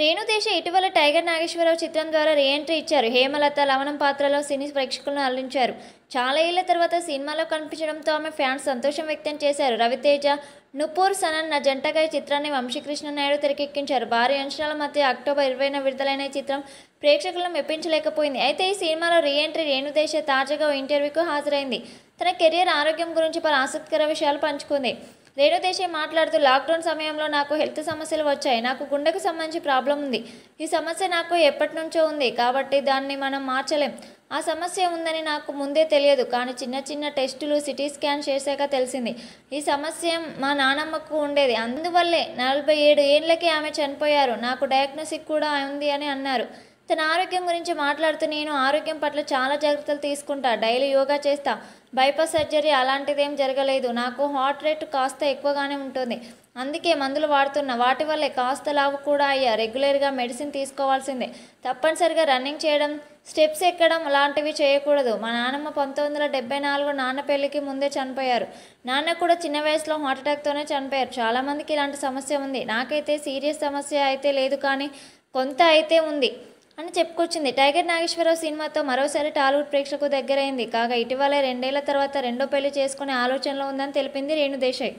రేణుదేశ ఇటీవల టైగర్ నాగేశ్వరరావు చిత్రం ద్వారా రీఎంట్రీ ఇచ్చారు హేమలత లవణం పాత్రలో సినీ ప్రేక్షకులను అల్లించారు చాలా ఏళ్ల తర్వాత సినిమాలో కనిపించడంతో ఆమె ఫ్యాన్స్ సంతోషం వ్యక్తం చేశారు రవితేజ నుపూర్ సనన్ నా జంటగా చిత్రాన్ని వంశీకృష్ణ నాయుడు తెరకెక్కించారు భారీ అంచనాల మధ్య అక్టోబర్ ఇరవైన విడుదలైన చిత్రం ప్రేక్షకులను మెప్పించలేకపోయింది అయితే ఈ సినిమాలో రీఎంట్రీ రేణుదేశ తాజాగా ఇంటర్వ్యూకు హాజరైంది తన కెరియర్ ఆరోగ్యం గురించి పలు ఆసక్తికర విషయాలు పంచుకుంది రేణుదేశే మాట్లాడుతూ లాక్డౌన్ సమయంలో నాకు హెల్త్ సమస్యలు వచ్చాయి నాకు గుండెకు సంబంధించి ప్రాబ్లం ఉంది ఈ సమస్య నాకు ఎప్పటి నుంచో ఉంది కాబట్టి దాన్ని మనం మార్చలేం ఆ సమస్య ఉందని నాకు ముందే తెలియదు కానీ చిన్న చిన్న టెస్టులు సిటీ స్కాన్ చేశాక తెలిసింది ఈ సమస్య మా నానమ్మకు ఉండేది అందువల్లే నలభై ఏడు ఏండ్లకే ఆమె చనిపోయారు నాకు డయాగ్నోసిక్ కూడా ఉంది అని అన్నారు తన ఆరోగ్యం గురించి మాట్లాడుతూ నేను ఆరోగ్యం పట్ల చాలా జాగ్రత్తలు తీసుకుంటా డైలీ యోగా చేస్తా బైపాస్ సర్జరీ అలాంటిదేం జరగలేదు నాకు హార్ట్ రేట్ కాస్త ఎక్కువగానే ఉంటుంది అందుకే మందులు వాడుతున్నా వాటి వల్లే కాస్త లావు కూడా అయ్యా రెగ్యులర్గా మెడిసిన్ తీసుకోవాల్సిందే తప్పనిసరిగా రన్నింగ్ చేయడం స్టెప్స్ ఎక్కడం లాంటివి చేయకూడదు మా నాన్నమ్మ పంతొమ్మిది వందల డెబ్బై నాలుగు నాన్న పెళ్లికి ముందే చనిపోయారు నాన్న కూడా చిన్న వయసులో హార్ట్అటాక్తోనే చనిపోయారు చాలామందికి ఇలాంటి సమస్య ఉంది నాకైతే సీరియస్ సమస్య అయితే లేదు కానీ కొంత అయితే ఉంది అని చెప్పుకొచ్చింది టైగర్ నాగేశ్వరరావు సినిమాతో మరోసారి టాలీవుడ్ ప్రేక్షకు దగ్గరైంది కాగా ఇటీవల రెండేళ్ల తర్వాత రెండో పెళ్లి చేసుకునే ఆలోచనలో ఉందని తెలిపింది రేణు దేశాయ్